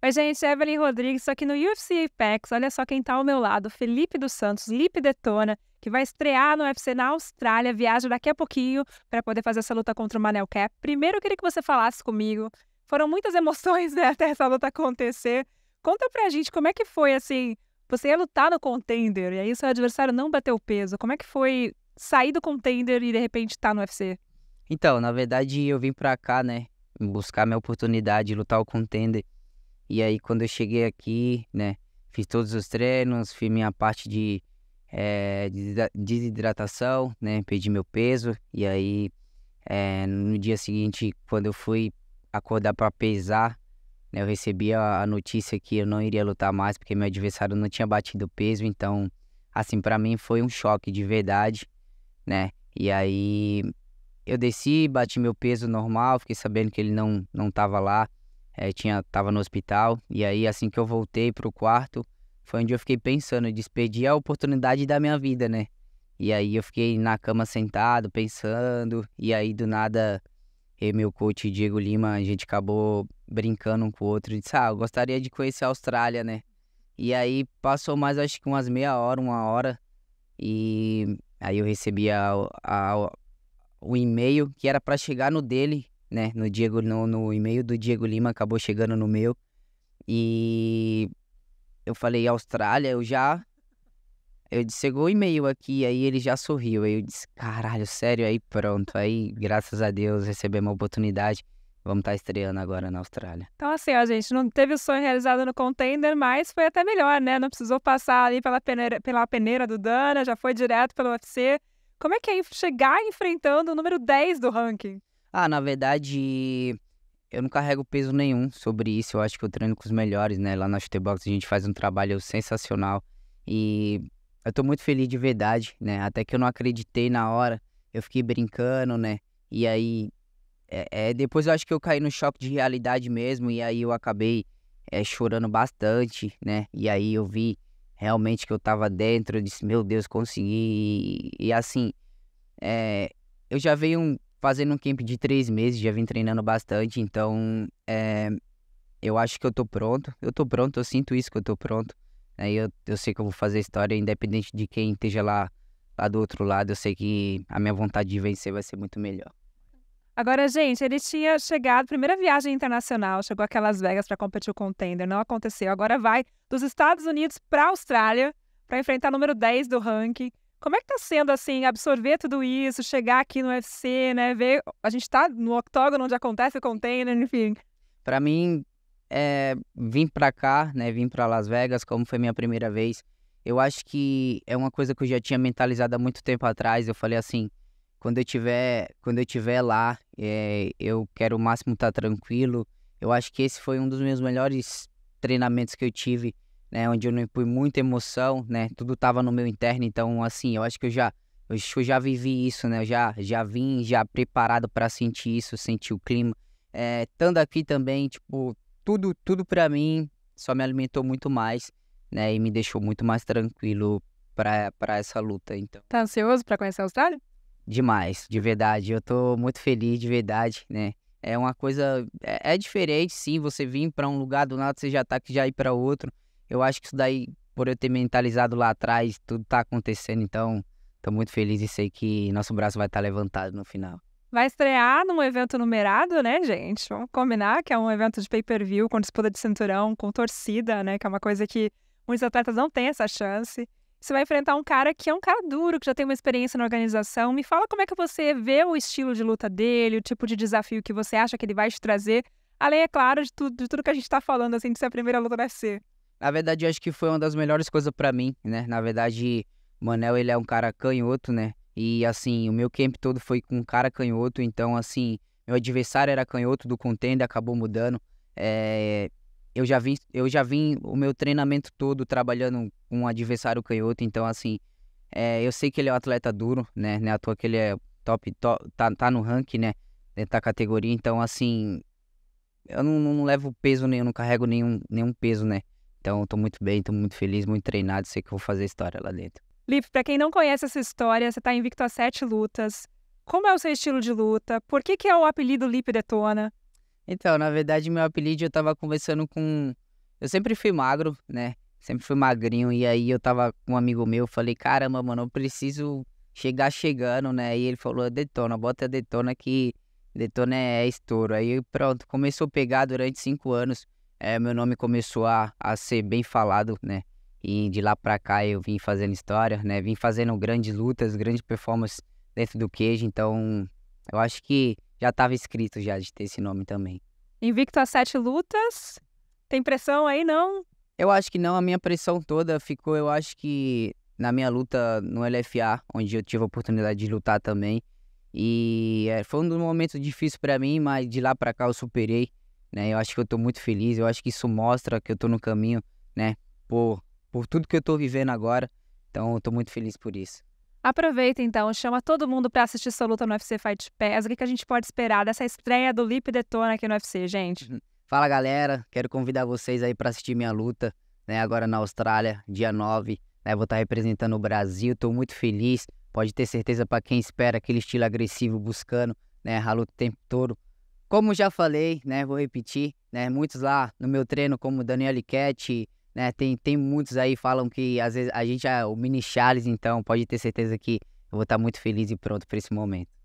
Oi, gente, é Evelyn Rodrigues, aqui no UFC Apex. Olha só quem está ao meu lado: Felipe dos Santos, Lipe Detona, que vai estrear no UFC na Austrália. Viaja daqui a pouquinho para poder fazer essa luta contra o Manel Cap. Primeiro, eu queria que você falasse comigo. Foram muitas emoções né, até essa luta acontecer. Conta pra gente como é que foi, assim, você ia lutar no contender e aí seu adversário não bateu peso. Como é que foi sair do contender e de repente estar tá no UFC? Então, na verdade, eu vim pra cá, né, buscar minha oportunidade de lutar o contender. E aí, quando eu cheguei aqui, né, fiz todos os treinos, fiz minha parte de é, desidratação, né, perdi meu peso. E aí, é, no dia seguinte, quando eu fui acordar para pesar, né, eu recebi a, a, notícia que eu não iria lutar mais porque meu adversário não tinha batido peso. Então, assim, para mim foi um choque de verdade, né? E aí, eu desci, bati meu peso normal, fiquei sabendo que ele não, não tava lá é, tinha, estava no hospital. E aí, assim que eu voltei pro quarto, foi onde eu fiquei pensando, despedi a oportunidade da minha vida, né? E aí eu fiquei na cama sentado, pensando, e aí do nada eu e meu coach Diego Lima, a gente acabou brincando um com o outro, disse, ah, eu gostaria de conhecer a Austrália, né? E aí passou mais acho que umas meia hora, uma hora, e aí eu recebi a, a, o e-mail que era para chegar no dele né? No Diego, no, no e-mail do Diego Lima, acabou chegando no meu. E eu falei Austrália, eu já. Eu disse, chegou o e-mail aqui, aí ele já sorriu. Aí eu disse, caralho, sério, aí pronto. Aí, graças a Deus, recebemos a oportunidade. Vamos estar tá estreando agora na Austrália. Então, assim, ó, gente, não teve o sonho realizado no contender, mas foi até melhor, né? Não precisou passar ali pela peneira, pela peneira do Dana, já foi direto pelo UFC. Como é que é chegar enfrentando o número 10 do ranking? Ah, na verdade, eu não carrego peso nenhum sobre isso. Eu acho que eu treino com os melhores, né? Lá na Shooterbox a gente faz um trabalho sensacional. E eu tô muito feliz de verdade, né? Até que eu não acreditei na hora. Eu fiquei brincando, né? E aí. É, é depois eu acho que eu caí no choque de realidade mesmo. E aí eu acabei é, chorando bastante, né? E aí eu vi realmente que eu tava dentro. Eu disse, meu Deus, consegui. E, e assim. É, eu já venho fazendo um camp de três meses, já vim treinando bastante, então é, eu acho que eu tô pronto. Eu tô pronto, eu sinto isso que eu tô pronto. Aí eu, eu sei que eu vou fazer história, independente de quem esteja lá, lá do outro lado, eu sei que a minha vontade de vencer vai ser muito melhor. Agora, gente, ele tinha chegado, primeira viagem internacional, chegou a Las Vegas para competir o contender, não aconteceu. Agora vai dos Estados Unidos para a Austrália para enfrentar o número 10 do ranking. Como é que está sendo assim absorver tudo isso, chegar aqui no UFC, né? Ver a gente está no octógono onde acontece o container, enfim. Para mim, é, vim para cá, né? Vim para Las Vegas, como foi minha primeira vez. Eu acho que é uma coisa que eu já tinha mentalizado há muito tempo atrás. Eu falei assim, quando eu tiver, quando eu tiver lá, é, eu quero o máximo estar tá tranquilo. Eu acho que esse foi um dos meus melhores treinamentos que eu tive né? Onde eu não impus muita emoção, né? Tudo tava no meu interno, então assim, eu acho que eu já eu, eu já vivi isso, né? Eu já já vim já preparado para sentir isso, sentir o clima. É, estando aqui também, tipo, tudo tudo para mim só me alimentou muito mais, né? E me deixou muito mais tranquilo para essa luta, então. Tá ansioso para conhecer a Austrália? Demais, de verdade. Eu tô muito feliz, de verdade, né? É uma coisa é, é diferente, sim, você vir para um lugar do nada, você já tá que já ir para outro eu acho que isso daí, por eu ter mentalizado lá atrás, tudo tá acontecendo, então tô muito feliz e sei que nosso braço vai estar tá levantado no final. Vai estrear num evento numerado, né, gente? Vamos combinar que é um evento de pay-per-view com disputa de cinturão, com torcida, né? Que é uma coisa que muitos atletas não têm essa chance. Você vai enfrentar um cara que é um cara duro, que já tem uma experiência na organização. Me fala como é que você vê o estilo de luta dele, o tipo de desafio que você acha que ele vai te trazer. Além, é claro, de tudo, de tudo que a gente está falando, assim, de ser a primeira luta do UFC. Na verdade, acho que foi uma das melhores coisas para mim, né? Na verdade, Manel, ele é um cara canhoto, né? E assim, o meu camp todo foi com um cara canhoto, então assim, meu adversário era canhoto do contender, acabou mudando. É... eu já vim, eu já vim o meu treinamento todo trabalhando com um adversário canhoto, então assim, é... eu sei que ele é um atleta duro, né? Não é à toa que ele é top, top tá, tá no ranking, né? Dentro da categoria, então assim, eu não, não levo peso nenhum, não carrego nenhum, nenhum peso, né? Então, estou muito bem, estou muito feliz, muito treinado, sei que vou fazer história lá dentro. Lipe, para quem não conhece essa história, você está invicto a sete lutas. Como é o seu estilo de luta? Por que, que é o apelido Lipe Detona? Então, na verdade, meu apelido eu estava conversando com. Eu sempre fui magro, né? Sempre fui magrinho. E aí eu estava com um amigo meu, falei, caramba, mano, eu preciso chegar chegando, né? E ele falou, detona, bota detona que detona é estouro. Aí pronto, começou a pegar durante cinco anos é, meu nome começou a, a ser bem falado, né? E de lá para cá eu vim fazendo história, né? Vim fazendo grandes lutas, grandes performances dentro do queijo, então eu acho que já estava escrito já de ter esse nome também. Invicto a sete lutas, tem pressão aí não? Eu acho que não, a minha pressão toda ficou, eu acho que na minha luta no LFA, onde eu tive a oportunidade de lutar também. E é, foi um momento difícil para mim, mas de lá para cá eu superei né? Eu acho que eu estou muito feliz, eu acho que isso mostra que eu estou no caminho, né? Por, por tudo que eu estou vivendo agora, então eu estou muito feliz por isso. Aproveita então, chama todo mundo para assistir sua luta no UFC Fight Pass. O que, que a gente pode esperar dessa estreia do Lip Detona aqui no UFC, gente? Uhum. Fala galera, quero convidar vocês aí para assistir minha luta, né? Agora na Austrália, dia 9, né? Vou estar tá representando o Brasil, estou muito feliz. Pode ter certeza para quem espera aquele estilo agressivo buscando, né? A luta o tempo todo como já falei, né, vou repetir, né, muitos lá no meu treino, como Daniel Cat, né, tem, tem muitos aí falam que às vezes a gente é o mini Charles, então pode ter certeza que eu vou estar muito feliz e pronto para esse momento.